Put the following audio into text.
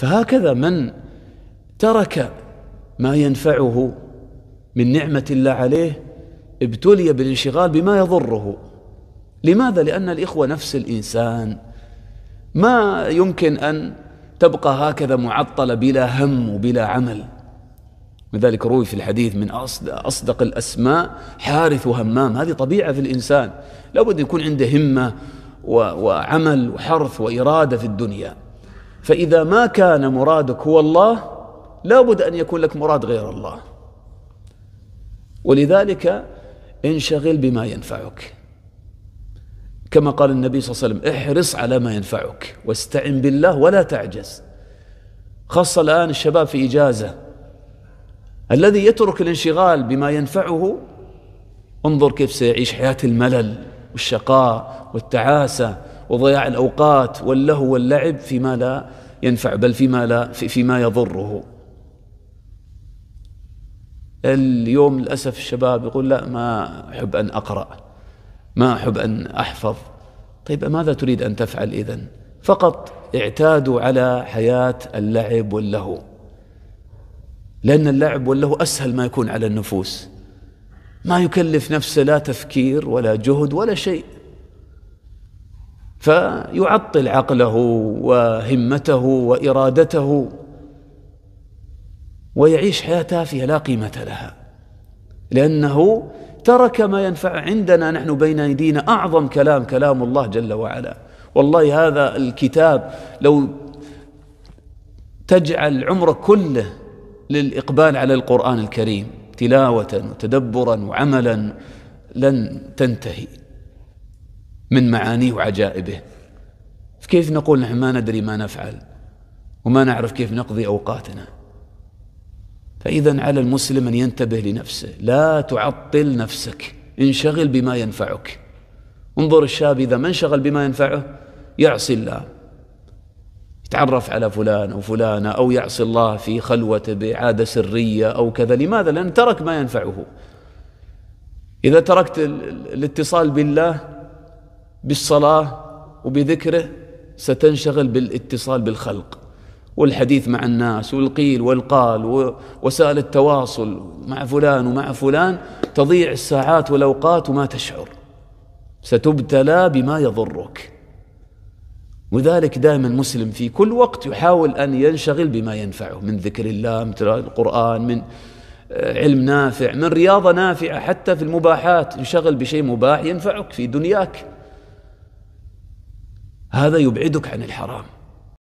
فهكذا من ترك ما ينفعه من نعمة الله عليه ابتلي بالانشغال بما يضره لماذا؟ لأن الإخوة نفس الإنسان ما يمكن أن تبقى هكذا معطلة بلا هم وبلا عمل لذلك روي في الحديث من أصدق, أصدق الأسماء حارث وهمام هذه طبيعة في الإنسان لابد يكون عنده همة وعمل وحرث وإرادة في الدنيا فإذا ما كان مرادك هو الله لابد أن يكون لك مراد غير الله ولذلك انشغل بما ينفعك كما قال النبي صلى الله عليه وسلم احرص على ما ينفعك واستعن بالله ولا تعجز خاصة الآن الشباب في إجازة الذي يترك الانشغال بما ينفعه انظر كيف سيعيش حياة الملل والشقاء والتعاسة وضياع الأوقات واللهو واللعب فيما لا ينفع بل فيما, لا فيما يضره اليوم للأسف الشباب يقول لا ما أحب أن أقرأ ما أحب أن أحفظ طيب ماذا تريد أن تفعل إذن فقط اعتادوا على حياة اللعب واللهو لأن اللعب واللهو أسهل ما يكون على النفوس ما يكلف نفسه لا تفكير ولا جهد ولا شيء فيعطل عقله وهمته وارادته ويعيش حياه تافهه لا قيمه لها لانه ترك ما ينفع عندنا نحن بين ايدينا اعظم كلام كلام الله جل وعلا والله هذا الكتاب لو تجعل عمرك كله للاقبال على القران الكريم تلاوه وتدبرا وعملا لن تنتهي من معانيه وعجائبه فكيف نقول نحن ما ندري ما نفعل وما نعرف كيف نقضي أوقاتنا فإذا على المسلم أن ينتبه لنفسه لا تعطل نفسك انشغل بما ينفعك انظر الشاب إذا ما انشغل بما ينفعه يعصي الله يتعرف على فلان أو فلانة أو يعصي الله في خلوته بعادة سرية أو كذا لماذا؟ لأن ترك ما ينفعه إذا تركت الاتصال بالله بالصلاة وبذكره ستنشغل بالاتصال بالخلق والحديث مع الناس والقيل والقال ووسائل التواصل مع فلان ومع فلان تضيع الساعات والأوقات وما تشعر ستبتلى بما يضرك وذلك دائما المسلم في كل وقت يحاول أن ينشغل بما ينفعه من ذكر الله من القرآن من آه، علم نافع من رياضة نافعة حتى في المباحات انشغل بشيء مباح ينفعك في دنياك هذا يبعدك عن الحرام